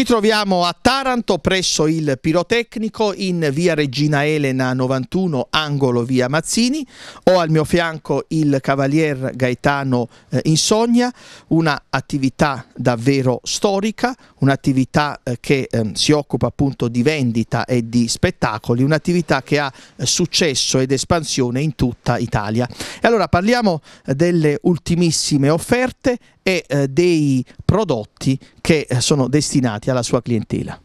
Ci troviamo a Taranto presso il pirotecnico in via Regina Elena 91 angolo via Mazzini. Ho al mio fianco il cavalier Gaetano eh, Insogna, un'attività davvero storica, un'attività eh, che eh, si occupa appunto di vendita e di spettacoli, un'attività che ha eh, successo ed espansione in tutta Italia. E allora parliamo eh, delle ultimissime offerte e eh, dei prodotti che eh, sono destinati alla sua clientela.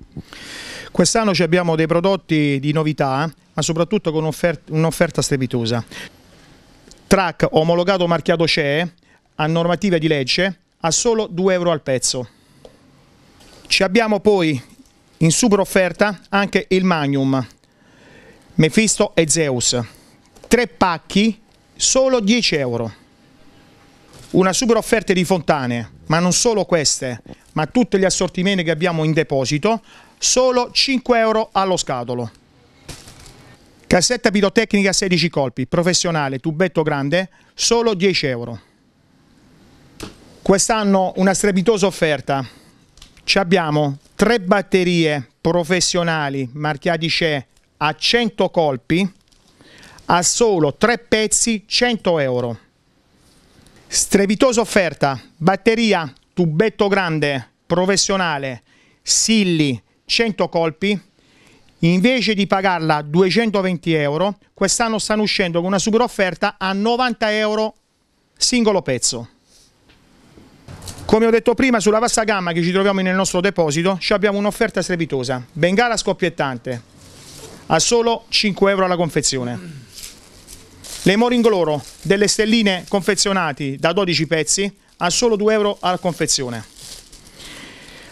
Quest'anno ci abbiamo dei prodotti di novità, ma soprattutto con un'offerta, un'offerta strepitosa. Track omologato marchiato CE a normativa di legge a solo 2 euro al pezzo. Ci abbiamo poi in super offerta anche il Magnum, Mephisto e Zeus. Tre pacchi, solo 10 euro una super offerta di fontane, ma non solo queste, ma tutti gli assortimenti che abbiamo in deposito, solo 5 euro allo scatolo. Cassetta pirotecnica 16 colpi, professionale, tubetto grande, solo 10 euro. Quest'anno una strepitosa offerta. Ci abbiamo tre batterie professionali marchiati CE a 100 colpi, a solo tre pezzi 100 euro. Strepitosa offerta, batteria, tubetto grande, professionale, Silli, 100 colpi, invece di pagarla 220 euro, quest'anno stanno uscendo con una super offerta a 90 euro singolo pezzo. Come ho detto prima, sulla vasta gamma che ci troviamo nel nostro deposito abbiamo un'offerta strepitosa, bengala scoppiettante, a solo 5 euro alla confezione. Le moringoloro delle stelline confezionati da 12 pezzi a solo 2 euro alla confezione.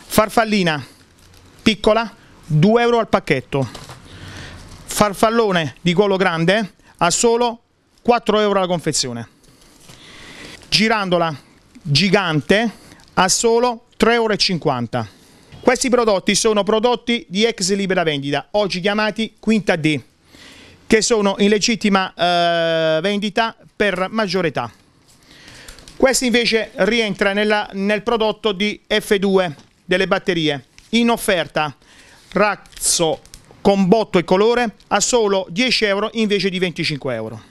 Farfallina piccola 2 euro al pacchetto. Farfallone di collo grande a solo 4 euro alla confezione. Girandola gigante a solo 3,50 euro. Questi prodotti sono prodotti di ex libera vendita, oggi chiamati quinta D che sono in legittima eh, vendita per maggiore età. Questo invece rientra nella, nel prodotto di F2 delle batterie, in offerta, razzo con botto e colore, a solo 10 euro invece di 25 euro.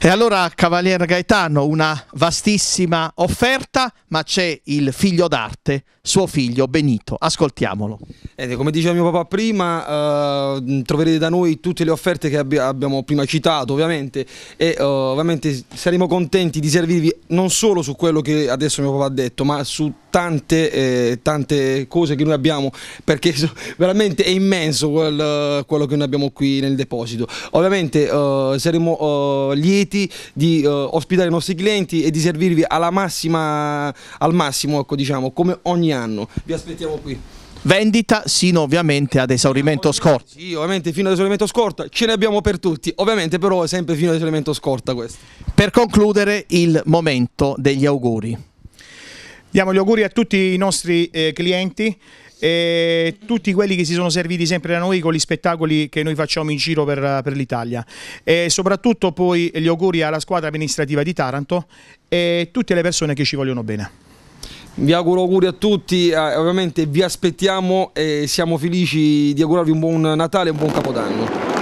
E allora, Cavaliere Gaetano, una vastissima offerta, ma c'è il figlio d'arte, suo figlio Benito. Ascoltiamolo. Eh, come diceva mio papà prima, eh, troverete da noi tutte le offerte che abbi abbiamo prima citato, ovviamente, e eh, ovviamente saremo contenti di servirvi non solo su quello che adesso mio papà ha detto, ma su tante, eh, tante cose che noi abbiamo, perché veramente è immenso quel, quello che noi abbiamo qui nel deposito. Ovviamente eh, saremo eh, lieti lieti di eh, ospitare i nostri clienti e di servirvi alla massima, al massimo, ecco, diciamo, come ogni anno. Vi aspettiamo qui. Vendita sino ovviamente ad esaurimento scorta. Sì, ovviamente fino ad esaurimento scorta, ce ne abbiamo per tutti, ovviamente però è sempre fino ad esaurimento scorta questo. Per concludere il momento degli auguri. Diamo gli auguri a tutti i nostri eh, clienti e tutti quelli che si sono serviti sempre da noi con gli spettacoli che noi facciamo in giro per, per l'Italia e soprattutto poi gli auguri alla squadra amministrativa di Taranto e tutte le persone che ci vogliono bene. Vi auguro auguri a tutti, eh, ovviamente vi aspettiamo e siamo felici di augurarvi un buon Natale e un buon Capodanno.